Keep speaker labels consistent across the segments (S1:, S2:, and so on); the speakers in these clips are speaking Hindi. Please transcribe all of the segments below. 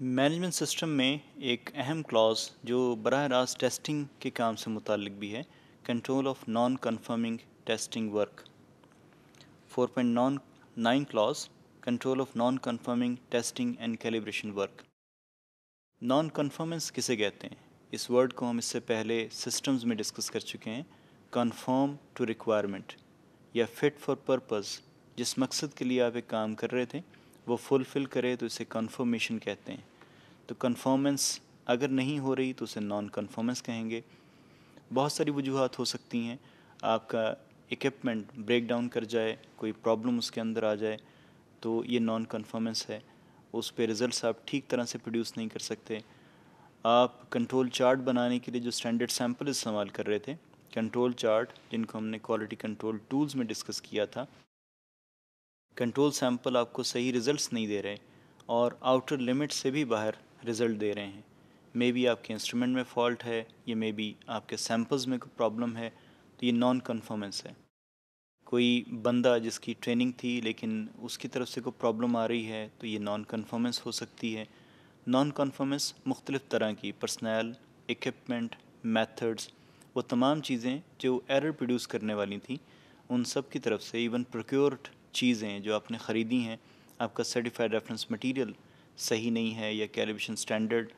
S1: मैनेजमेंट सिस्टम में एक अहम क्लॉज जो बरह रास्त टेस्टिंग के काम से मुतल भी है control of non conforming testing work 4.9 clause control of non conforming testing and calibration work non conformance किसे कहते हैं इस वर्ड को हम इससे पहले सिस्टम्स में डिस्कस कर चुके हैं कन्फर्म टू रिक्वायरमेंट या फिट फॉर पर्पज़ जिस मकसद के लिए आप एक काम कर रहे थे वो फुलफ़िल करे तो इसे कन्फर्मेशन कहते हैं तो कन्फर्मेंस अगर नहीं हो रही तो उसे नॉन कन्फर्मेंस कहेंगे बहुत सारी वजूहत हो सकती हैं आपका इक्विपमेंट ब्रेक डाउन कर जाए कोई प्रॉब्लम उसके अंदर आ जाए तो ये नॉन कन्फर्मेंस है उस पर रिज़ल्ट आप ठीक तरह से प्रोड्यूस नहीं कर सकते आप कंट्रोल चार्ट बनाने के लिए जो स्टैंडर्ड सैम्पल इस्तेमाल कर रहे थे कंट्रोल चार्ट जिनको हमने क्वालिटी कंट्रोल टूल्स में डिस्कस किया था कंट्रोल सैंपल आपको सही रिजल्ट्स नहीं दे रहे और आउटर लिमिट से भी बाहर रिज़ल्ट दे रहे हैं मे बी आपके इंस्ट्रूमेंट में फॉल्ट है या मे बी आपके सैंपल्स में कोई प्रॉब्लम है तो ये नॉन कन्फर्मेंस है कोई बंदा जिसकी ट्रेनिंग थी लेकिन उसकी तरफ से कोई प्रॉब्लम आ रही है तो ये नॉन कन्फर्मेंस हो सकती है नॉन कन्फर्मेंस मुख्तलिफ़ तरह की पर्सनल इक्विपमेंट मेथड्स वो तमाम चीज़ें जो एरर प्रोड्यूस करने वाली थी उन सब की तरफ से इवन प्रोक्योर्ड चीज़ें जो आपने ख़रीदी हैं आपका सर्टिफाइड रेफरेंस मटेरियल सही नहीं है या कैलिब्रेशन स्टैंडर्ड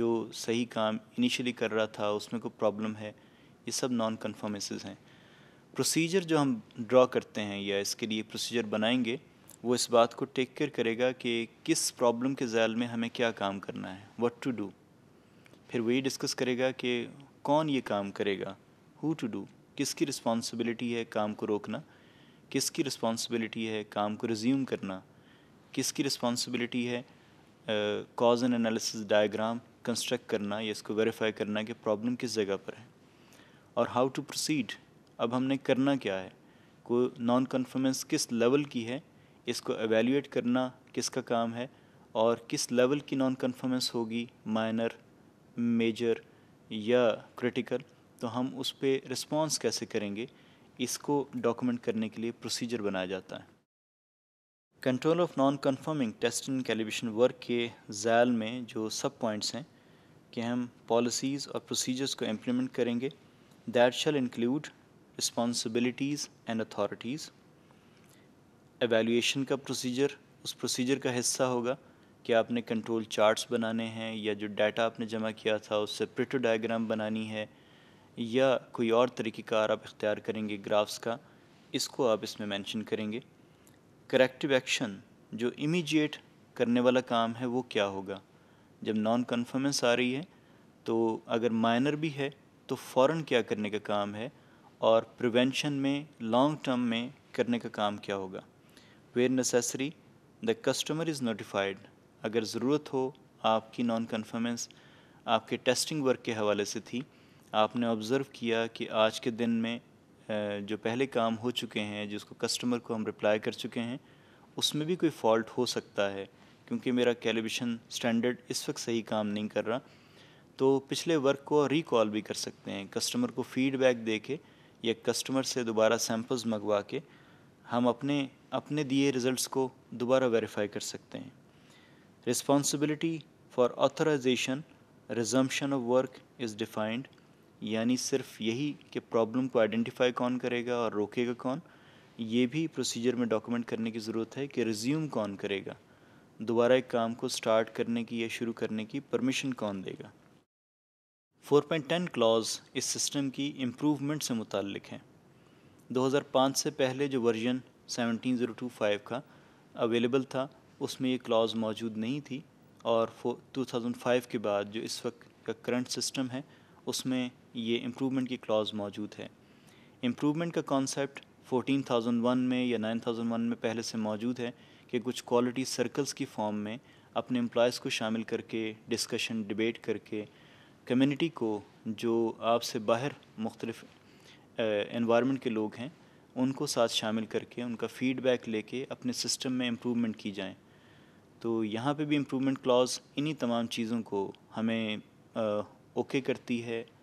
S1: जो सही काम इनिशियली कर रहा था उसमें कोई प्रॉब्लम है ये सब नॉन कन्फर्मेस हैं प्रोसीजर जो हम ड्रॉ करते हैं या इसके लिए प्रोसीजर बनाएंगे वो इस बात को टेक केयर करेगा कि किस प्रॉब्लम के जैल में हमें क्या काम करना है वट टू डू फिर वही डिस्कस करेगा कि कौन ये काम करेगा हु टू डू किसकी रिस्पॉन्सिबिलिटी है काम को रोकना किसकी रिस्पॉन्सिबिलिटी है काम को रिज्यूम करना किसकी रिस्पॉन्सिबिलिटी है cause and analysis diagram construct करना या इसको वेरीफाई करना कि प्रॉब्लम किस जगह पर है और हाउ टू प्रोसीड अब हमने करना क्या है को नॉन कन्फर्मेंस किस लेवल की है इसको एवेल्यूएट करना किसका काम है और किस लेवल की नॉन कन्फर्मेंस होगी माइनर मेजर या क्रिटिकल तो हम उस पर रिस्पॉन्स कैसे करेंगे इसको डॉक्यूमेंट करने के लिए प्रोसीजर बनाया जाता है control of non conforming test and calibration work के जैल में जो सब पॉइंट्स हैं कि हम पॉलिसीज़ और प्रोसीजर्स को इम्प्लीमेंट करेंगे that shall include responsibilities and authorities evaluation का प्रोसीजर उस प्रोसीजर का हिस्सा होगा कि आपने कंट्रोल चार्ट्स बनाने हैं या जो डाटा आपने जमा किया था उससे प्रिटो डायग्राम बनानी है या कोई और तरीके कार आप इख्तियार करेंगे ग्राफ्स का इसको आप इसमें मेंशन करेंगे करेक्टिव एक्शन जो इमीडिएट करने वाला काम है वो क्या होगा जब नॉन कन्फर्मेंस आ रही है तो अगर माइनर भी है तो फ़ौर क्या करने का काम है और प्रिवेंशन में लॉन्ग टर्म में करने का काम क्या होगा where necessary the customer is notified अगर ज़रूरत हो आपकी नॉन कन्फर्मेंस आपके टेस्टिंग वर्क के हवाले से थी आपने ऑब्ज़र्व किया कि आज के दिन में जो पहले काम हो चुके हैं जिसको कस्टमर को हम रिप्लाई कर चुके हैं उसमें भी कोई फॉल्ट हो सकता है क्योंकि मेरा कैलिब्रेशन स्टैंडर्ड इस वक्त सही काम नहीं कर रहा तो पिछले वर्क को रिकॉल भी कर सकते हैं कस्टमर को फीडबैक दे के या कस्टमर से दोबारा सैम्पल्स मंगवा के हम अपने अपने दिए रिज़ल्ट्स को दोबारा वेरीफाई कर सकते हैं responsibility for authorization resumption of work is defined यानी सिर्फ यही कि प्रॉब्लम को आइडेंटिफाई कौन करेगा और रोकेगा कौन ये भी प्रोसीजर में डॉक्यूमेंट करने की ज़रूरत है कि रिज्यूम कौन करेगा दोबारा एक काम को स्टार्ट करने की या शुरू करने की परमिशन कौन देगा 4.10 क्लॉज इस सिस्टम की इम्प्रूवमेंट से मुतक हैं 2005 से पहले जो वर्जन 17025 का अवेलेबल था उसमें ये क्लॉज मौजूद नहीं थी और 2005 के बाद जो इस वक्त का करंट सिस्टम है उसमें ये इम्प्रूवमेंट की क्लॉज मौजूद है इम्प्रूवमेंट का कॉन्सेप्ट 14001 में या 9001 में पहले से मौजूद है कि कुछ क्वालिटी सर्कल्स की फॉर्म में अपने एम्प्लॉयज़ को शामिल करके डिस्कशन डिबेट करके कम्युनिटी को जो आपसे बाहर मुख्तलिफ इन्वामेंट के लोग हैं उनको साथ शामिल करके उनका फ़ीडबैक लेके अपने सिस्टम में इम्प्रूवमेंट की जाए तो यहाँ पे भी इम्प्रूवमेंट क्लॉज इन्हीं तमाम चीज़ों को हमें ओके करती है